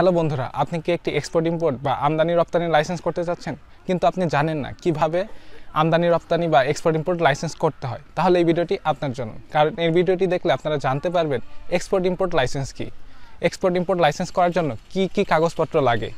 hello বন্ধুরা আপনি কি একটি এক্সপোর্ট ইম্পোর্ট বা আমদানি রপ্তানি লাইসেন্স করতে চাচ্ছেন কিন্তু আপনি জানেন না কিভাবে আমদানি রপ্তানি বা এক্সপোর্ট ইম্পোর্ট লাইসেন্স করতে হয় তাহলে এই ভিডিওটি আপনার জন্য কারণ এই ভিডিওটি দেখলে আপনারা জানতে পারবেন এক্সপোর্ট ইম্পোর্ট লাইসেন্স কি এক্সপোর্ট ইম্পোর্ট লাইসেন্স করার জন্য কি কি কাগজপত্র লাগে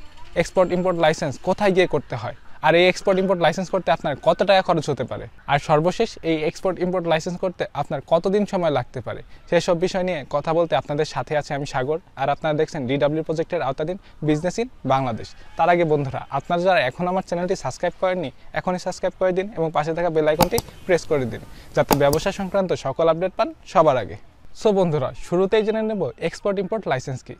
এক্সপোর্ট ইম্পোর্ট লাইসেন্স কোথায় গিয়ে করতে হয় আর এই এক্সপোর্ট ইম্পোর্ট লাইসেন্স করতে আপনার কত টাকা খরচ হতে পারে আর সর্বশেষ এই এক্সপোর্ট ইম্পোর্ট লাইসেন্স করতে আপনার কতদিন সময় লাগতে পারে সেসব বিষয় নিয়ে কথা বলতে আপনাদের সাথে আছে আমি সাগর আর আপনারা দেখছেন ডিডাব্লিউ প্রজেক্টের আওতাধীন বিজনেস ইন বাংলাদেশ তার আগে বন্ধুরা আপনারা যারা এখন আমার চ্যানেলটি সাবস্ক্রাইব করেননি এখনই সাবস্ক্রাইব করে দিন এবং পাশে থাকা বেল আইকনটি প্রেস করে দিন যাতে ব্যবসা সংক্রান্ত সকল আপডেট পান সবার আগে সো বন্ধুরা শুরুতেই জেনে নেব এক্সপোর্ট ইম্পোর্ট লাইসেন্স কী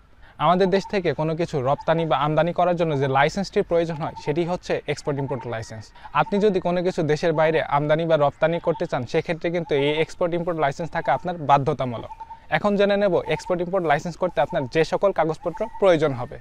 আমাদের দেশ থেকে কোনো কিছু রপ্তানি বা আমদানি করার জন্য যে লাইসেন্সটির প্রয়োজন হয় সেটি হচ্ছে এক্সপোর্ট ইম্পোর্ট লাইসেন্স আপনি যদি কোনো কিছু দেশের বাইরে আমদানি বা রপ্তানি করতে চান সেক্ষেত্রে কিন্তু এই এক্সপোর্ট ইম্পোর্ট লাইসেন্স থাকা আপনার বাধ্যতামূলক এখন জেনে নেব এক্সপোর্ট ইম্পোর্ট লাইসেন্স করতে আপনার যে সকল কাগজপত্র প্রয়োজন হবে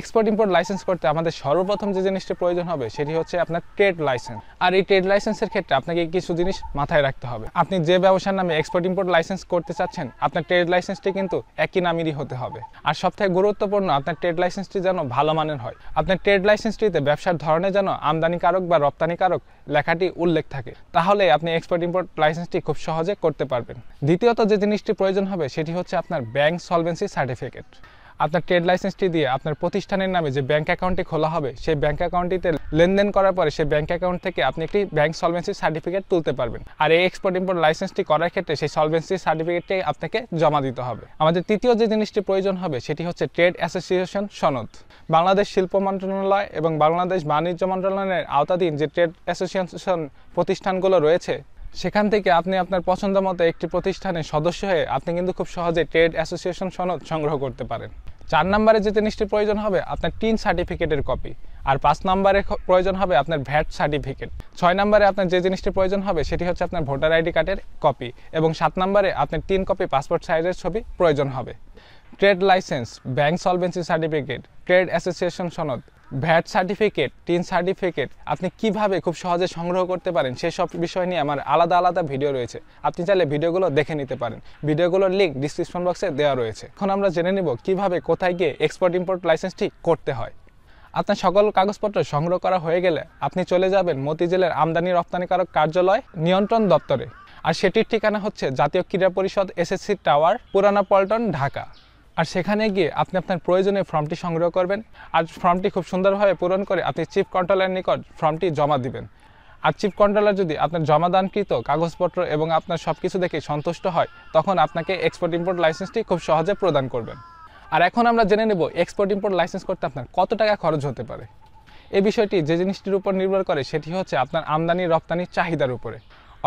এক্সপোর্ট ইম্পোর্ট লাইসেন্স করতে আমাদের সর্বপ্রথম যে জিনিসটি প্রয়োজন হবে সেটি হচ্ছে আপনার ট্রেড লাইসেন্স আর এই ট্রেড লাইসেন্সের ক্ষেত্রে আপনাকে কিছু জিনিস মাথায় রাখতে হবে আপনি যে ব্যবসার নামে এক্সপোর্ট ইম্পোর্ট লাইসেন্স করতে চাচ্ছেন আপনার ট্রেড লাইসেন্সটি কিন্তু একই নামেরই হতে হবে আর সবথেকে গুরুত্বপূর্ণ আপনার ট্রেড লাইসেন্সটি যেন ভালো মানের হয় আপনার ট্রেড লাইসেন্সটিতে ব্যবসার ধরনে যেন আমদানিকারক বা রপ্তানিকারক লেখাটি উল্লেখ থাকে তাহলে আপনি এক্সপোর্ট ইম্পোর্ট লাইসেন্সটি খুব সহজে করতে পারবেন দ্বিতীয়ত যে জিনিসটি প্রয়োজন হবে সেটি হচ্ছে আপনার ব্যাংক সলভেন্সি সার্টিফিকেট আপনার ট্রেড লাইসেন্সটি দিয়ে আপনার প্রতিষ্ঠানের নামে যে ব্যাংক অ্যাকাউন্টটি খোলা হবে সেই ব্যাংক অ্যাকাউন্টটিতে লেনদেন করার পরে সেই ব্যাংক অ্যাকাউন্ট থেকে আপনি একটি ব্যাংক সলভেন্সি সার্টিফিকেট তুলতে পারবেন আর এই এক্সপোর্ট ইম্পোর্ট লাইসেন্সটি করার ক্ষেত্রে সেই সলভেন্সি সার্টিফিকেটটি আপনাকে জমা দিতে হবে আমাদের তৃতীয় যে জিনিসটি প্রয়োজন হবে সেটি হচ্ছে ট্রেড অ্যাসোসিয়েশন সনদ বাংলাদেশ শিল্প মন্ত্রণালয় এবং বাংলাদেশ বাণিজ্য মন্ত্রণালয়ের আওতাধীন যে ট্রেড অ্যাসোসিয়েশন প্রতিষ্ঠানগুলো রয়েছে সেখান থেকে আপনি আপনার পছন্দ মতো একটি প্রতিষ্ঠানের সদস্য হয়ে আপনি কিন্তু খুব সহজে ট্রেড অ্যাসোসিয়েশন সনদ সংগ্রহ করতে পারেন চার নম্বরে যে জিনিসটির প্রয়োজন হবে আপনার টিন সার্টিফিকেটের কপি আর পাঁচ নম্বরে প্রয়োজন হবে আপনার ভ্যাট সার্টিফিকেট ছয় নম্বরে আপনার যে জিনিসটির প্রয়োজন হবে সেটি হচ্ছে আপনার ভোটার আইডি কার্ডের কপি এবং সাত নম্বরে আপনার তিন কপি পাসপোর্ট সাইজের ছবি প্রয়োজন হবে trade licence bank solvency certificate trade association সনদ ভ্যাট সার্টিফিকেট টিন সার্টিফিকেট আপনি কিভাবে খুব সহজে সংগ্রহ করতে পারেন সেসব বিষয় নিয়ে আমার আলাদা আলাদা ভিডিও রয়েছে আপনি চাইলে ভিডিওগুলো দেখে নিতে পারেন ভিডিওগুলোর লিঙ্ক ডিসক্রিপশন বক্সে দেওয়া রয়েছে এখন আমরা জেনে নেব কিভাবে কোথায় গিয়ে এক্সপোর্ট ইম্পোর্ট লাইসেন্সটি করতে হয় আপনার সকল কাগজপত্র সংগ্রহ করা হয়ে গেলে আপনি চলে যাবেন মতিঝিলের আমদানি রপ্তানিকারক কার্যালয় নিয়ন্ত্রণ দপ্তরে আর সেটির ঠিকানা হচ্ছে জাতীয় ক্রীড়া পরিষদ এসএসসি টাওয়ার পুরানা পল্টন ঢাকা আর সেখানে গিয়ে আপনি আপনার প্রয়োজনে ফর্মটি সংগ্রহ করবেন আর ফর্মটি খুব সুন্দরভাবে পূরণ করে আপনি চিফ কন্ট্রোলের নিকট ফর্মটি জমা দিবেন আর চিফ কন্ট্রোলার যদি আপনার জমাদানকৃত কাগজপত্র এবং আপনার সব কিছু দেখে সন্তুষ্ট হয় তখন আপনাকে এক্সপোর্ট ইম্পোর্ট লাইসেন্সটি খুব সহজে প্রদান করবেন আর এখন আমরা জেনে নেব এক্সপোর্ট ইম্পোর্ট লাইসেন্স করতে আপনার কত টাকা খরচ হতে পারে এই বিষয়টি যে জিনিসটির উপর নির্ভর করে সেটি হচ্ছে আপনার আমদানি রপ্তানির চাহিদার উপরে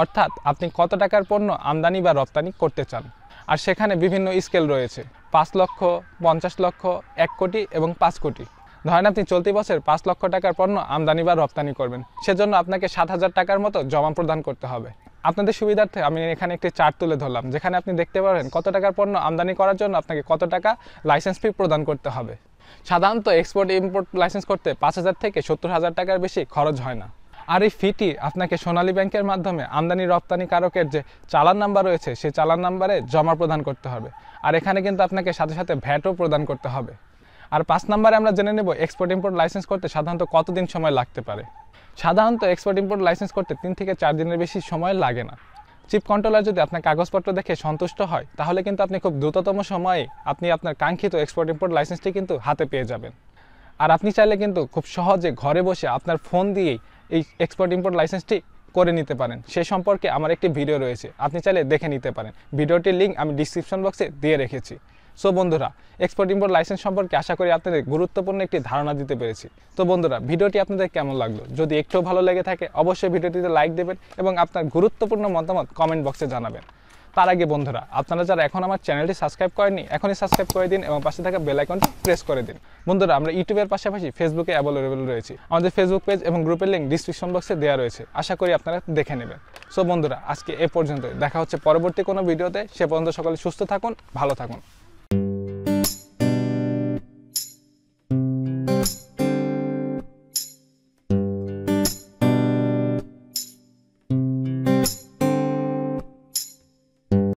অর্থাৎ আপনি কত টাকার পণ্য আমদানি বা রপ্তানি করতে চান আর সেখানে বিভিন্ন স্কেল রয়েছে পাঁচ লক্ষ পঞ্চাশ লক্ষ এক কোটি এবং পাঁচ কোটি ধরেন আপনি চলতি বছর পাঁচ লক্ষ টাকার পণ্য আমদানি বা রপ্তানি করবেন সেজন্য আপনাকে সাত হাজার টাকার মতো জমা প্রদান করতে হবে আপনাদের সুবিধার্থে আমি এখানে একটি চার্ট তুলে ধরলাম যেখানে আপনি দেখতে পারেন কত টাকার পণ্য আমদানি করার জন্য আপনাকে কত টাকা লাইসেন্স ফি প্রদান করতে হবে সাধারণত এক্সপোর্ট ইম্পোর্ট লাইসেন্স করতে পাঁচ হাজার থেকে সত্তর হাজার টাকার বেশি খরচ হয় না আর এই ফিটি আপনাকে সোনালী ব্যাংকের মাধ্যমে আমদানি রপ্তানিকারকের যে চালান নাম্বার রয়েছে সেই চালান নাম্বারে জমা প্রদান করতে হবে আর এখানে কিন্তু আপনাকে সাথে সাথে ভ্যাটও প্রদান করতে হবে আর পাঁচ নাম্বারে আমরা জেনে নেব এক্সপোর্ট ইম্পোর্ট লাইসেন্স করতে সাধারণত কতদিন সময় লাগতে পারে সাধারণত এক্সপোর্ট ইম্পোর্ট লাইসেন্স করতে তিন থেকে চার দিনের বেশি সময় লাগে না চিপ কন্ট্রোলার যদি আপনার কাগজপত্র দেখে সন্তুষ্ট হয় তাহলে কিন্তু আপনি খুব দ্রুততম সময়ে আপনি আপনার কাঙ্ক্ষিত এক্সপোর্ট ইম্পোর্ট লাইসেন্সটি কিন্তু হাতে পেয়ে যাবেন আর আপনি চাইলে কিন্তু খুব সহজে ঘরে বসে আপনার ফোন দিয়েই এই এক্সপোর্ট ইম্পোর্ট লাইসেন্সটি করে নিতে পারেন সে সম্পর্কে আমার একটি ভিডিও রয়েছে আপনি চাইলে দেখে নিতে পারেন ভিডিওটির লিঙ্ক আমি ডিসক্রিপশন বক্সে দিয়ে রেখেছি সো বন্ধুরা এক্সপোর্ট ইম্পোর্ট লাইসেন্স সম্পর্কে আশা করি আপনাদের গুরুত্বপূর্ণ একটি ধারণা দিতে পেরেছি তো বন্ধুরা ভিডিওটি আপনাদের কেমন লাগলো যদি একটু ভালো লেগে থাকে অবশ্যই ভিডিওটিতে লাইক দেবেন এবং আপনার গুরুত্বপূর্ণ মতামত কমেন্ট বক্সে জানাবেন তার আগে বন্ধুরা আপনারা যারা এখন আমার চ্যানেলটি সাবস্ক্রাইব করেনি এখনই সাবস্ক্রাইব করে দিন এবং পাশে থাকা বেল আইকনটি প্রেস করে দিন বন্ধুরা আমরা ইউটিউবের পাশাপাশি ফেসবুকে অ্যাভেলেবেল রয়েছে আমাদের ফেসবুক পেজ এবং গ্রুপের লিঙ্ক ডিসক্রিপশন বক্সে দেওয়া রয়েছে আশা করি আপনারা দেখে নেবেন সো বন্ধুরা আজকে এ পর্যন্ত দেখা হচ্ছে পরবর্তী কোনো ভিডিওতে সে পর্যন্ত সকলে সুস্থ থাকুন ভালো থাকুন